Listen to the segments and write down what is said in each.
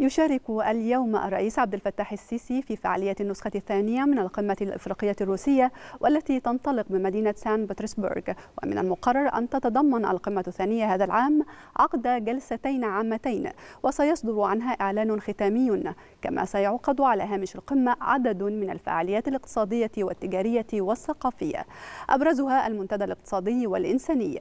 يشارك اليوم الرئيس عبد الفتاح السيسي في فعالية النسخة الثانية من القمة الإفريقية الروسية والتي تنطلق بمدينة سان بطرسبرغ ومن المقرر أن تتضمن القمة الثانية هذا العام عقد جلستين عامتين وسيصدر عنها إعلان ختامي كما سيعقد على هامش القمة عدد من الفعاليات الاقتصادية والتجارية والثقافية أبرزها المنتدى الاقتصادي والإنساني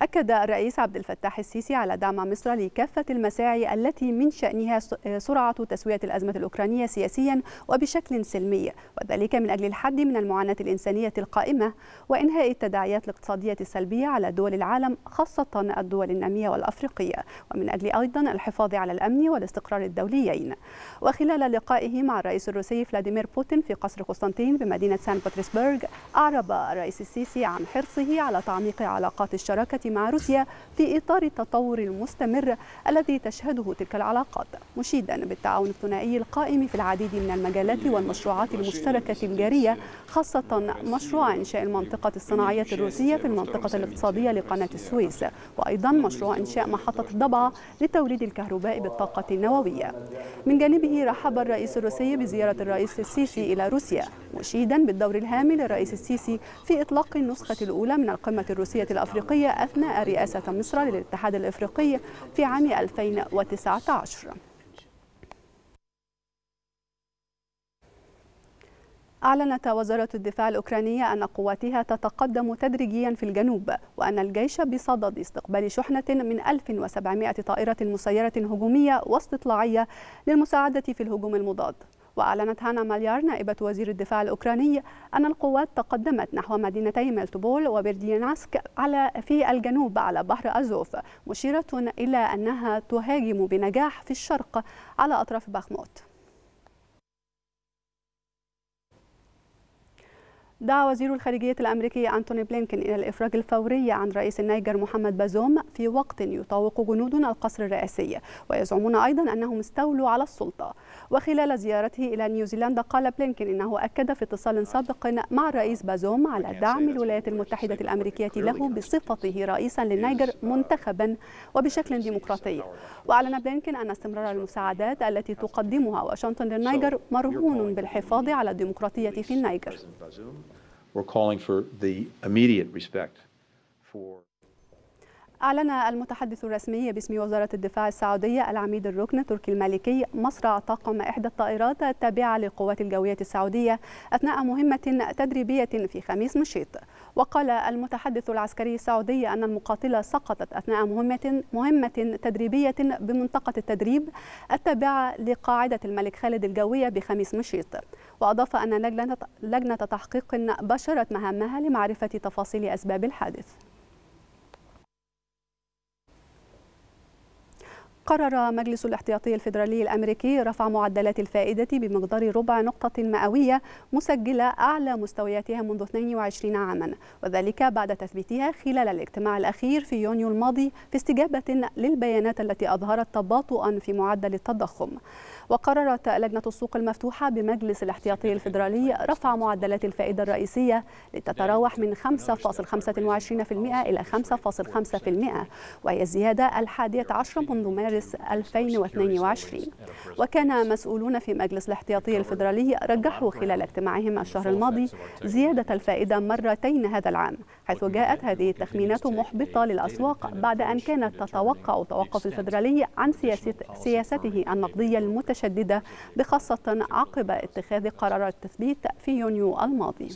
أكد الرئيس عبد الفتاح السيسي على دعم مصر لكافة المساعي التي من شأنها سرعة تسوية الأزمة الأوكرانية سياسيا وبشكل سلمي وذلك من أجل الحد من المعاناة الإنسانية القائمة وإنهاء التداعيات الاقتصادية السلبية على دول العالم خاصة الدول النامية والأفريقية ومن أجل أيضا الحفاظ على الأمن والاستقرار الدوليين وخلال لقائه مع الرئيس الروسي فلاديمير بوتين في قصر قسطنطين بمدينة سان بطرسبرغ أعرب الرئيس السيسي عن حرصه على تعميق علاقات الشراكة مع روسيا في إطار التطور المستمر الذي تشهده تلك العلاقات مشيدا بالتعاون الثنائي القائم في العديد من المجالات والمشروعات المشتركة الجارية خاصة مشروع إنشاء المنطقة الصناعية الروسية في المنطقة الاقتصادية لقناة السويس وأيضا مشروع إنشاء محطة الضبعة لتوليد الكهرباء بالطاقة النووية من جانبه رحب الرئيس الروسي بزيارة الرئيس السيسي إلى روسيا مشيدا بالدور الهام للرئيس السيسي في إطلاق النسخة الأولى من القمة الروسية الأفريقية أثناء رئاسة مصر للاتحاد الإفريقي في عام 2019 أعلنت وزارة الدفاع الأوكرانية أن قواتها تتقدم تدريجيا في الجنوب وأن الجيش بصدد استقبال شحنة من 1700 طائرة مسيرة هجومية واستطلاعية للمساعدة في الهجوم المضاد وأعلنت هانا ماليار نائبة وزير الدفاع الأوكراني أن القوات تقدمت نحو مدينتي ملتوبول وبرديناسك على في الجنوب على بحر أزوف مشيرة إلى أنها تهاجم بنجاح في الشرق على أطراف باخموت دعا وزير الخارجية الأمريكي أنتوني بلينكن إلى الإفراج الفوري عن رئيس النيجر محمد بازوم في وقت يطوق جنود القصر الرئاسي ويزعمون أيضا أنهم استولوا على السلطة وخلال زيارته إلى نيوزيلندا قال بلينكن إنه أكد في اتصال سابق مع الرئيس بازوم على دعم الولايات المتحدة الأمريكية له بصفته رئيسا للنيجر منتخبا وبشكل ديمقراطي وأعلن بلينكن أن استمرار المساعدات التي تقدمها واشنطن للنيجر مرهون بالحفاظ على الديمقراطية في النيجر We're calling for the immediate respect for أعلن المتحدث الرسمي باسم وزارة الدفاع السعودية العميد الركن تركي المالكي مصرع طاقم إحدى الطائرات التابعة للقوات الجوية السعودية أثناء مهمة تدريبية في خميس مشيط وقال المتحدث العسكري السعودي أن المقاتلة سقطت أثناء مهمة, مهمة تدريبية بمنطقة التدريب التابعة لقاعدة الملك خالد الجوية بخميس مشيط وأضاف أن لجنة تحقيق بشرت مهامها لمعرفة تفاصيل أسباب الحادث قرر مجلس الاحتياطي الفيدرالي الأمريكي رفع معدلات الفائدة بمقدار ربع نقطة مئوية مسجلة أعلى مستوياتها منذ 22 عاما وذلك بعد تثبيتها خلال الاجتماع الأخير في يونيو الماضي في استجابة للبيانات التي أظهرت تباطؤا في معدل التضخم وقررت لجنة السوق المفتوحة بمجلس الاحتياطي الفيدرالي رفع معدلات الفائدة الرئيسية لتتراوح من 5.25% إلى 5.5% وهي الزيادة الحادية عشر منذ مارس مارس 2022 وكان مسؤولون في مجلس الاحتياطي الفيدرالي رجحوا خلال اجتماعهم الشهر الماضي زيادة الفائدة مرتين هذا العام حيث جاءت هذه التخمينات محبطة للأسواق بعد أن كانت تتوقع توقف الفيدرالي عن سياسته النقدية المتشددة بخاصة عقب اتخاذ قرار التثبيت في يونيو الماضي.